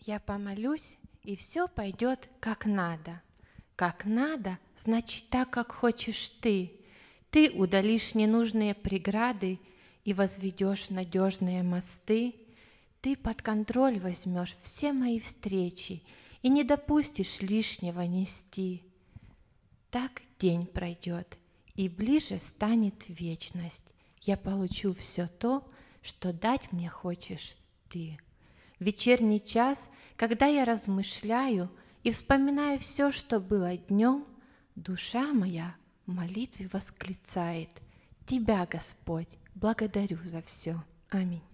я помолюсь, и все пойдет как надо. Как надо, значит так, как хочешь ты. Ты удалишь ненужные преграды и возведешь надежные мосты. Ты под контроль возьмешь все мои встречи и не допустишь лишнего нести. Так день пройдет, и ближе станет вечность. Я получу все то, что дать мне хочешь ты вечерний час, когда я размышляю и вспоминаю все, что было днем, душа моя в молитве восклицает «Тебя, Господь, благодарю за все». Аминь.